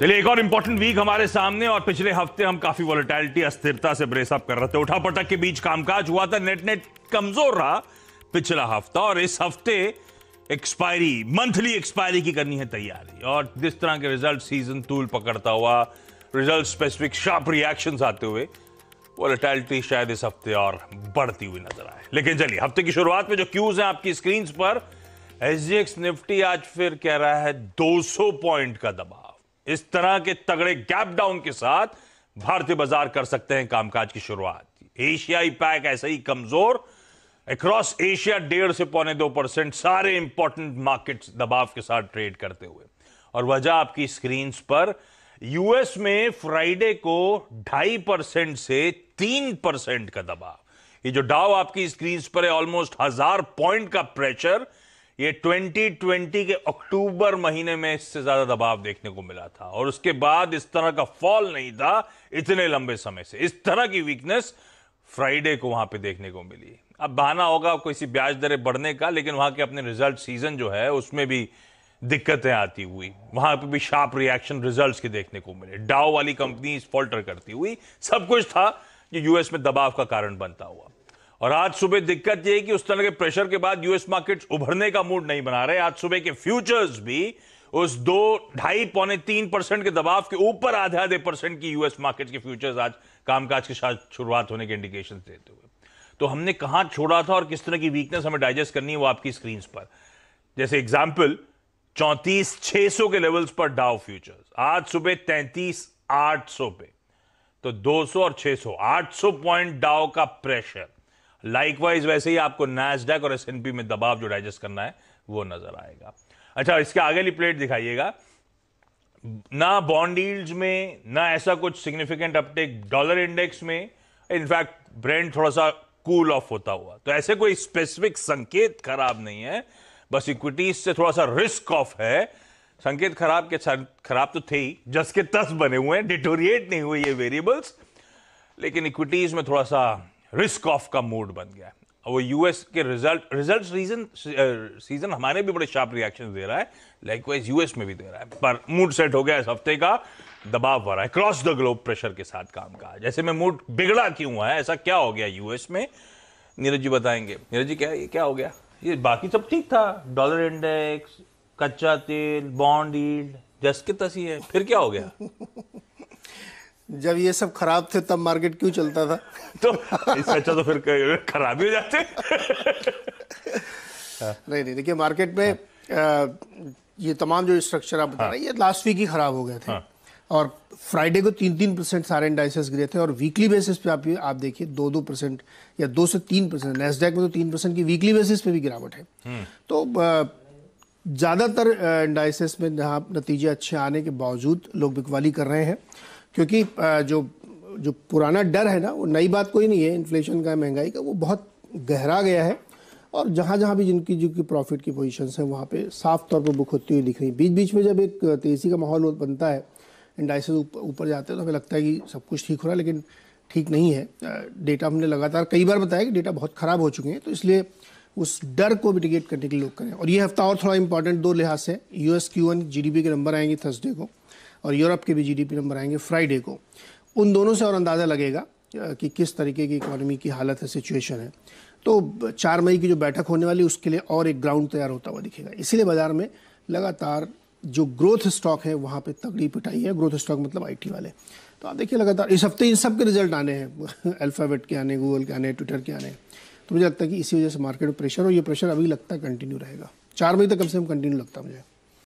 चलिए एक और इंपॉर्टेंट वीक हमारे सामने और पिछले हफ्ते हम काफी वॉलिटैलिटी अस्थिरता से ब्रेसअप कर रहे थे उठा पटक के बीच कामकाज हुआ था नेट नेट कमजोर रहा पिछला हफ्ता और इस हफ्ते एक्सपायरी मंथली एक्सपायरी की करनी है तैयारी और जिस तरह के रिजल्ट सीजन तूल पकड़ता हुआ रिजल्ट स्पेसिफिक शार्प रिएक्शन आते हुए वॉलिटैलिटी शायद इस हफ्ते और बढ़ती हुई नजर आए लेकिन चलिए हफ्ते की शुरुआत में जो क्यूज है आपकी स्क्रीन पर एसजीएक्स निफ्टी आज फिर कह रहा है दो पॉइंट का दबाव इस तरह के तगड़े गैप डाउन के साथ भारतीय बाजार कर सकते हैं कामकाज की शुरुआत एशियाई पैक ऐसे ही कमजोर अक्रॉस एशिया डेढ़ से पौने दो परसेंट सारे इंपॉर्टेंट मार्केट दबाव के साथ ट्रेड करते हुए और वजह आपकी स्क्रीन पर यूएस में फ्राइडे को ढाई परसेंट से तीन परसेंट का दबाव ये जो डाव आपकी स्क्रीन पर है ऑलमोस्ट हजार पॉइंट का प्रेशर ये 2020 के अक्टूबर महीने में इससे ज्यादा दबाव देखने को मिला था और उसके बाद इस तरह का फॉल नहीं था इतने लंबे समय से इस तरह की वीकनेस फ्राइडे को वहां पे देखने को मिली अब बहाना होगा किसी ब्याज दरें बढ़ने का लेकिन वहां के अपने रिजल्ट सीजन जो है उसमें भी दिक्कतें आती हुई वहां पे भी शार्प रिएक्शन रिजल्ट्स के देखने को मिले डाव वाली कंपनी फॉल्टर करती हुई सब कुछ था जो यूएस में दबाव का कारण बनता हुआ और आज सुबह दिक्कत यह है कि उस तरह के प्रेशर के बाद यूएस मार्केट उभरने का मूड नहीं बना रहे आज सुबह के फ्यूचर्स भी उस दो ढाई पौने तीन परसेंट के दबाव के ऊपर आधे आधे परसेंट की यूएस मार्केट के फ्यूचर्स आज कामकाज के साथ शुरुआत होने के इंडिकेशन देते हुए तो हमने कहा छोड़ा था और किस तरह की वीकनेस हमें डाइजेस्ट करनी है वो आपकी स्क्रीन पर जैसे एग्जाम्पल चौंतीस छह सौ के लेवल्स पर डाउ फ्यूचर्स आज सुबह तैंतीस आठ सौ पे तो 200 और 600 800 पॉइंट डाउ का प्रेशर लाइकवाइज वैसे ही आपको नैसडेक और एस में दबाव जो डाइजेस्ट करना है वो नजर आएगा अच्छा इसके आगे प्लेट दिखाइएगा ना बॉन्ड में ना ऐसा कुछ सिग्निफिकेंट अपटेक डॉलर इंडेक्स में इनफैक्ट ब्रेंड थोड़ा सा कूल ऑफ होता हुआ तो ऐसे कोई स्पेसिफिक संकेत खराब नहीं है बस इक्विटीज से थोड़ा सा रिस्क ऑफ है संकेत खराब के खराब तो थे ही जस के तस बने हुए हैं डिटोरिएट नहीं हुए ये वेरिएबल्स लेकिन इक्विटीज में थोड़ा सा रिस्क ऑफ का मूड बन गया है वो यूएस के रिजल्ट रिजल्ट रीजन सीजन हमारे भी बड़े शार्प रिएक्शन दे रहा है लाइकवाइज यूएस में भी दे रहा है पर मूड सेट हो गया इस हफ्ते का दबाव भर रहा है क्रॉस द ग्लोब प्रेशर के साथ काम का जैसे मैं मूड बिगड़ा क्यों हुआ है ऐसा क्या हो गया यूएस में नीरज जी बताएंगे नीरज जी क्या ये क्या हो गया ये बाकी सब ठीक था डॉलर इंडेक्स कच्चा तेल बॉन्ड ईल्ड जस के तसी है फिर क्या हो गया जब ये सब खराब थे तब मार्केट क्यों चलता था तो इससे अच्छा तो फिर खराब ही हो जाते नहीं नहीं देखिए मार्केट में आ, ये तमाम जो स्ट्रक्चर आप बता हाँ। रहे हैं ये लास्ट वीक ही खराब हो गए थे हाँ। और फ्राइडे को तीन तीन परसेंट सारे इंडाइसेस गिरे थे और वीकली बेसिस पे आप आप देखिए दो दो परसेंट या दो से तीन परसेंट नेस्डेक में तो तीन परसेंट की वीकली बेसिस पे भी गिरावट है हम्म। तो ज़्यादातर इंडाइसेस में जहाँ नतीजे अच्छे आने के बावजूद लोग बिकवाली कर रहे हैं क्योंकि जो जो पुराना डर है ना वो नई बात कोई नहीं है इन्फ्लेशन का महंगाई का वो बहुत गहरा गया है और जहाँ जहाँ भी जिनकी जो की प्रॉफिट की पोजिशन है वहाँ पे साफ तौर पर बुक होती हुई दिख रही बीच बीच में जब एक तेजी का माहौल बनता है इंडाइसेस ऊपर जाते हैं तो हमें लगता है कि सब कुछ ठीक हो रहा है लेकिन ठीक नहीं है डेटा हमने लगातार कई बार बताया कि डेटा बहुत ख़राब हो चुके हैं तो इसलिए उस डर को मिटिगेट करने के लिए लोग करें और ये हफ्ता और थोड़ा इंपॉर्टेंट दो लिहाज से U S Q N G के नंबर आएंगे थर्सडे को और यूरोप के भी जीडीपी नंबर आएंगे फ्राइडे को उन दोनों से और अंदाज़ा लगेगा कि किस तरीके की इकोनॉमी की हालत है सिचुएशन है तो चार मई की जो बैठक होने वाली उसके लिए और एक ग्राउंड तैयार होता हुआ दिखेगा इसीलिए बाजार में लगातार जो ग्रोथ स्टॉक है वहाँ पर तगड़ी पिटाई है ग्रोथ स्टॉक मतलब आई वाले तो आप देखिए लगातार इस हफ्ते इन सब के रिजल्ट आने हैं अल्फ़ाबेट के आने गूगल के आने ट्विटर के आने तो मुझे लगता है कि इसी वजह से मार्केट में प्रेशर और ये प्रेशर अभी लगता है कंटिन्यू रहेगा चार मई तक कम से कम कंटिन्यू लगता है मुझे